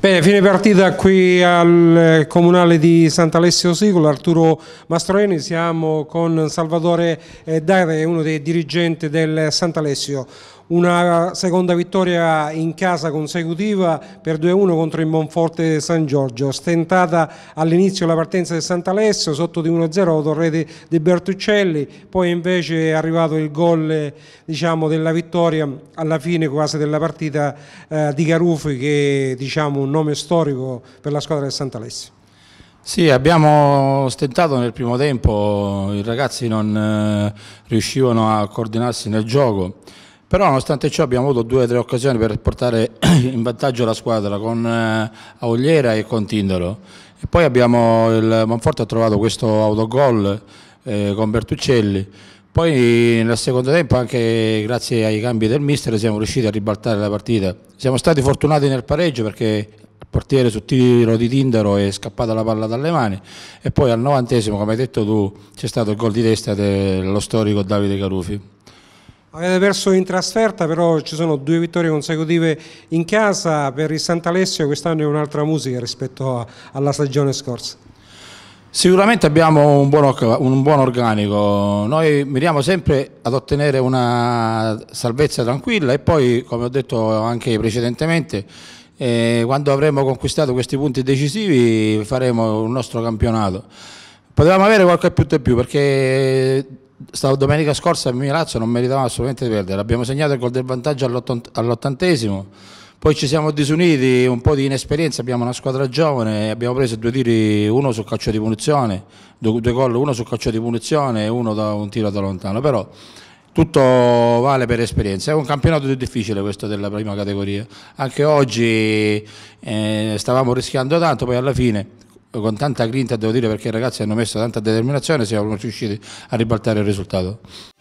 Bene, fine partita qui al eh, Comunale di Sant'Alessio Siculo, Arturo Mastroeni, siamo con Salvatore eh, Dare, uno dei dirigenti del Sant'Alessio una seconda vittoria in casa consecutiva per 2-1 contro il Monforte San Giorgio, stentata all'inizio la partenza del Sant'Alessio sotto di 1-0 Torrete di Bertuccelli, poi invece è arrivato il gol diciamo, della vittoria alla fine quasi della partita eh, di Garufi che è diciamo, un nome storico per la squadra del Sant'Alessio. Sì, abbiamo stentato nel primo tempo, i ragazzi non eh, riuscivano a coordinarsi nel gioco. Però nonostante ciò abbiamo avuto due o tre occasioni per portare in vantaggio la squadra con eh, Augliera e con Tindaro. E poi abbiamo, il Manforte ha trovato questo autogol eh, con Bertuccelli. Poi nel secondo tempo anche grazie ai cambi del mister siamo riusciti a ribaltare la partita. Siamo stati fortunati nel pareggio perché il portiere su tiro di Tindaro è scappata la palla dalle mani e poi al novantesimo come hai detto tu c'è stato il gol di testa dello storico Davide Carufi. Avete perso in trasferta, però ci sono due vittorie consecutive in casa. Per il Sant'Alessio quest'anno è un'altra musica rispetto a, alla stagione scorsa. Sicuramente abbiamo un buon, un buon, organico, noi miriamo sempre ad ottenere una salvezza tranquilla e poi, come ho detto anche precedentemente, eh, quando avremo conquistato questi punti decisivi faremo il nostro campionato. Potevamo avere qualche punto in più perché domenica scorsa il Milazzo non meritava assolutamente di perdere, abbiamo segnato il gol del vantaggio all'ottantesimo, poi ci siamo disuniti, un po' di inesperienza, abbiamo una squadra giovane, abbiamo preso due tiri, uno sul calcio di punizione, due, due gol, uno sul calcio di punizione e uno da un tiro da lontano, però tutto vale per esperienza. È un campionato più difficile questo della prima categoria. Anche oggi eh, stavamo rischiando tanto, poi alla fine con tanta grinta devo dire perché i ragazzi hanno messo tanta determinazione siamo riusciti a ribaltare il risultato.